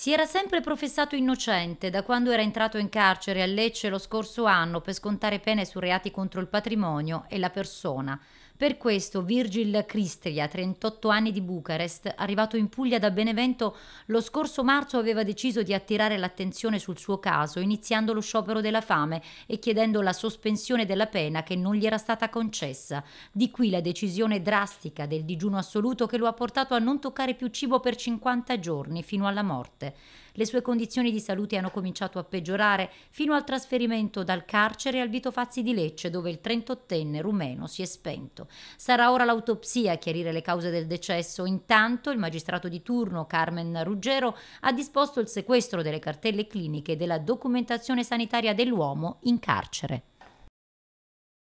Si era sempre professato innocente da quando era entrato in carcere a Lecce lo scorso anno per scontare pene su reati contro il patrimonio e la persona. Per questo Virgil Cristria, 38 anni di Bucarest, arrivato in Puglia da Benevento, lo scorso marzo aveva deciso di attirare l'attenzione sul suo caso iniziando lo sciopero della fame e chiedendo la sospensione della pena che non gli era stata concessa. Di qui la decisione drastica del digiuno assoluto che lo ha portato a non toccare più cibo per 50 giorni fino alla morte. Le sue condizioni di salute hanno cominciato a peggiorare fino al trasferimento dal carcere al Vito Fazzi di Lecce, dove il 38enne rumeno si è spento. Sarà ora l'autopsia a chiarire le cause del decesso. Intanto il magistrato di turno Carmen Ruggero ha disposto il sequestro delle cartelle cliniche e della documentazione sanitaria dell'uomo in carcere.